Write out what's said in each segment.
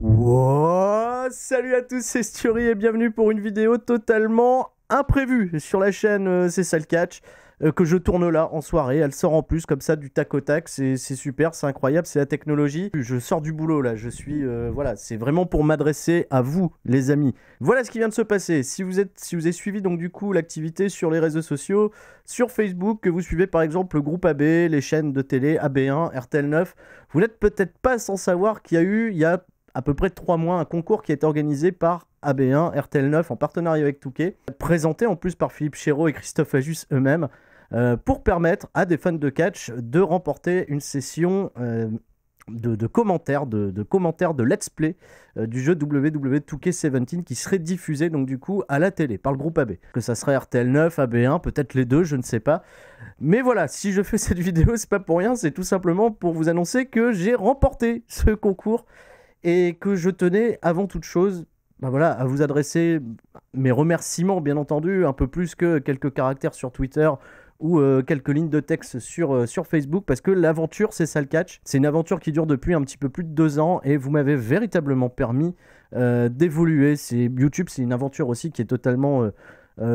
Wouah Salut à tous, c'est Sturie et bienvenue pour une vidéo totalement imprévue sur la chaîne euh, C'est ça le catch euh, que je tourne là en soirée. Elle sort en plus comme ça du tac au tac. C'est super, c'est incroyable, c'est la technologie. Je sors du boulot là, je suis... Euh, voilà, c'est vraiment pour m'adresser à vous les amis. Voilà ce qui vient de se passer. Si vous, êtes, si vous avez suivi donc du coup l'activité sur les réseaux sociaux, sur Facebook, que vous suivez par exemple le groupe AB, les chaînes de télé AB1, RTL9, vous n'êtes peut-être pas sans savoir qu'il y a eu il y a à peu près trois mois un concours qui est organisé par AB1, RTL9 en partenariat avec Touquet, présenté en plus par Philippe Chéreau et Christophe Ajus eux-mêmes, euh, pour permettre à des fans de catch de remporter une session euh, de, commentaires, de, commentaires de let's play euh, du jeu ww 2 17 qui serait diffusé donc du coup à la télé par le groupe AB. Que ça serait RTL9, AB1, peut-être les deux, je ne sais pas. Mais voilà, si je fais cette vidéo, c'est pas pour rien, c'est tout simplement pour vous annoncer que j'ai remporté ce concours et que je tenais avant toute chose ben voilà, à vous adresser mes remerciements, bien entendu, un peu plus que quelques caractères sur Twitter ou euh, quelques lignes de texte sur, euh, sur Facebook, parce que l'aventure, c'est ça le catch. C'est une aventure qui dure depuis un petit peu plus de deux ans, et vous m'avez véritablement permis euh, d'évoluer. d'évoluer. YouTube, c'est une aventure aussi qui est totalement...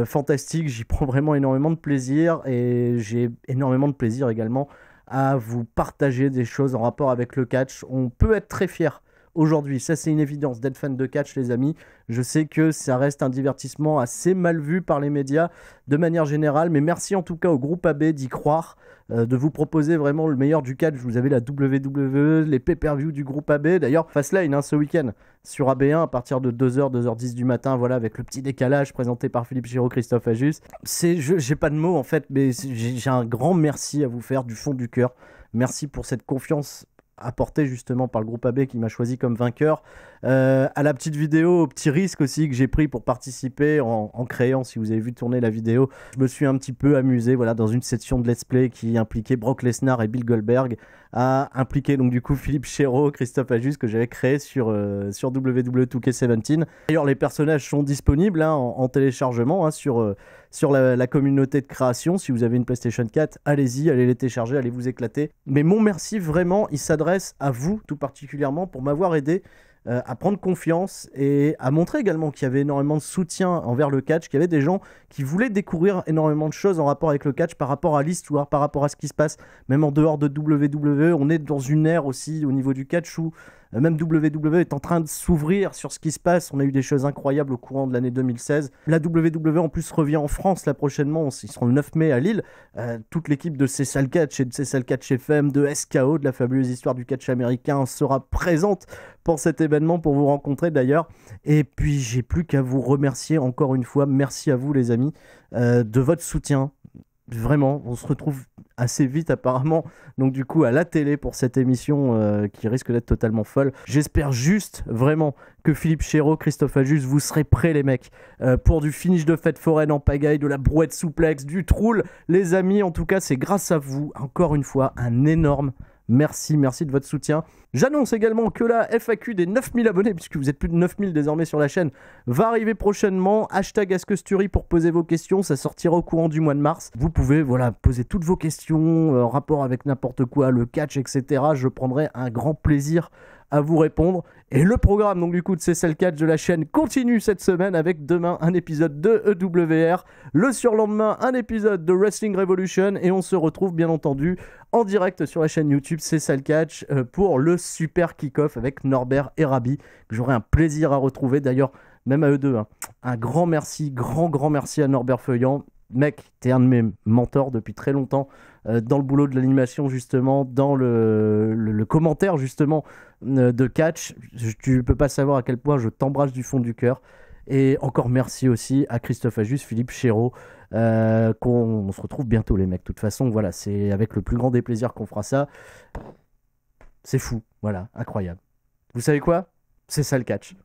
fantastique, j'y prends vraiment énormément de plaisir et j'ai énormément de plaisir également à vous partager des choses en rapport avec le catch. On peut être très fier aujourd'hui. Ça, c'est une évidence. D'être fan de catch, les amis, je sais que ça reste un divertissement assez mal vu par les médias de manière générale. Mais merci en tout cas au groupe AB d'y croire, euh, de vous proposer vraiment le meilleur du catch. Vous avez la WWE, les pay-per-view du groupe AB. D'ailleurs, face hein, ce week-end, sur AB1 à partir de 2h, 2h10 du matin, voilà, avec le petit décalage présenté par Philippe Giraud, Christophe Ajus. C'est, j'ai pas de mots en fait, mais j'ai un grand merci à vous faire du fond du cœur. Merci pour cette confiance apporté justement par le groupe AB qui m'a choisi comme vainqueur, euh, à la petite vidéo, au petit risque aussi que j'ai pris pour participer en, créant, si vous avez vu tourner la vidéo, je me suis un petit peu amusé voilà, dans une session de let's play qui impliquait Brock Lesnar et Bill Goldberg, à impliquer donc du coup Philippe Chéreau, Christophe Ajus que j'avais créé sur, euh, sur WWE 2K17. D'ailleurs les personnages sont disponibles hein, en, téléchargement hein, sur... Euh, sur la, communauté de création. Si vous avez une PlayStation 4, allez-y, allez les télécharger, allez vous éclater. Mais mon merci vraiment, il s'adresse à vous tout particulièrement pour m'avoir aidé euh, à prendre confiance et à montrer également qu'il y avait énormément de soutien envers le catch, qu'il y avait des gens qui voulaient découvrir énormément de choses en rapport avec le catch, par rapport à l'histoire, par rapport à ce qui se passe, même en dehors de WWE. On est dans une ère aussi au niveau du catch où même WWE est en train de s'ouvrir sur ce qui se passe. On a eu des choses incroyables au courant de l'année 2016. La WWE en plus revient en France la prochainement. Ils seront le 9 mai à Lille. Euh, toute l'équipe de Cessal Catch et de Cessal Catch FM, de SKO, de la fabuleuse histoire du catch américain sera présente pour cet événement, pour vous rencontrer d'ailleurs. Et puis j'ai plus qu'à vous remercier encore une fois. Merci à vous les amis euh, de votre soutien, vraiment, on se retrouve assez vite apparemment, donc du coup à la télé pour cette émission euh, qui risque d'être totalement folle. J'espère juste vraiment que Philippe Chéreau, Christophe Ajus, vous serez prêts les mecs euh, pour du finish de fête foraine en pagaille, de la brouette souplex, du troule, Les amis, en tout cas c'est grâce à vous, encore une fois, un énorme Merci, merci de votre soutien. J'annonce également que la FAQ des 9000 abonnés, puisque vous êtes plus de 9000 désormais sur la chaîne, va arriver prochainement. Hashtag AskStury pour poser vos questions, ça sortira au courant du mois de mars. Vous pouvez voilà, poser toutes vos questions, euh, rapport avec n'importe quoi, le catch, etc. Je prendrai un grand plaisir à vous répondre. Et le programme donc du coup de celle Catch de la chaîne continue cette semaine avec demain un épisode de EWR, le surlendemain un épisode de Wrestling Revolution et on se retrouve bien entendu en direct sur la chaîne YouTube celle Catch euh, pour le super kick-off avec Norbert et Rabi que j'aurai un plaisir à retrouver d'ailleurs même à eux deux. Hein. Un grand merci, grand grand merci à Norbert Feuillant mec, t'es un de mes mentors depuis très longtemps euh, dans le boulot de l'animation justement, dans le, commentaire justement euh, de catch. tu peux pas savoir à quel point je t'embrasse du fond du cœur. Et encore merci aussi à Christophe Ajus, Philippe Chéreau, euh, On qu'on se retrouve bientôt les mecs. De toute façon, voilà, c'est avec le plus grand des plaisirs qu'on fera ça. C'est fou, voilà, incroyable. Vous savez quoi C'est ça le catch.